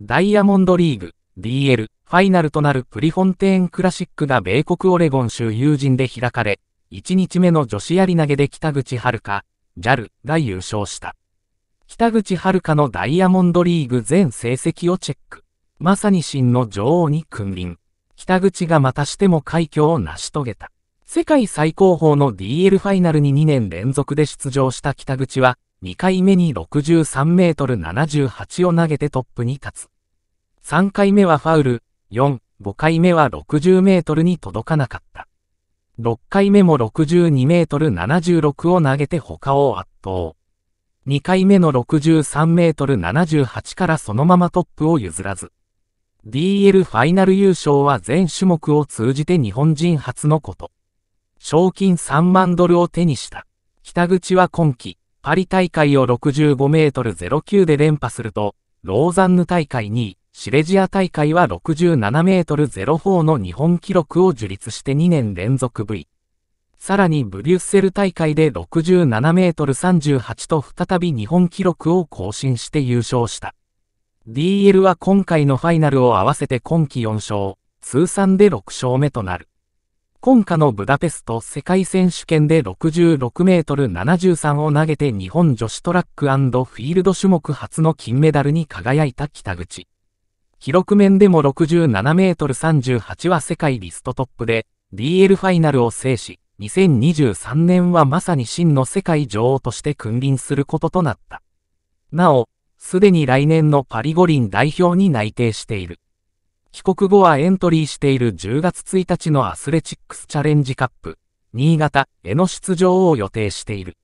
ダイヤモンドリーグ DL ファイナルとなるプリフォンテーンクラシックが米国オレゴン州友人で開かれ、1日目の女子やり投げで北口遥、JAL が優勝した。北口遥のダイヤモンドリーグ全成績をチェック。まさに真の女王に君臨。北口がまたしても快挙を成し遂げた。世界最高峰の DL ファイナルに2年連続で出場した北口は、2回目に63メートル78を投げてトップに立つ。3回目はファウル、4、5回目は60メートルに届かなかった。6回目も62メートル76を投げて他を圧倒。2回目の63メートル78からそのままトップを譲らず。DL ファイナル優勝は全種目を通じて日本人初のこと。賞金3万ドルを手にした。北口は今季、パリ大会を65メートル09で連覇すると、ローザンヌ大会2位、シレジア大会は67メートル04の日本記録を樹立して2年連続 V。さらにブリュッセル大会で67メートル38と再び日本記録を更新して優勝した。DL は今回のファイナルを合わせて今季4勝、通算で6勝目となる。今夏のブダペスト世界選手権で66メートル73を投げて日本女子トラックフィールド種目初の金メダルに輝いた北口。記録面でも67メートル38は世界リストトップで DL ファイナルを制し、2023年はまさに真の世界女王として君臨することとなった。なお、すでに来年のパリ五輪代表に内定している。帰国後はエントリーしている10月1日のアスレチックスチャレンジカップ、新潟への出場を予定している。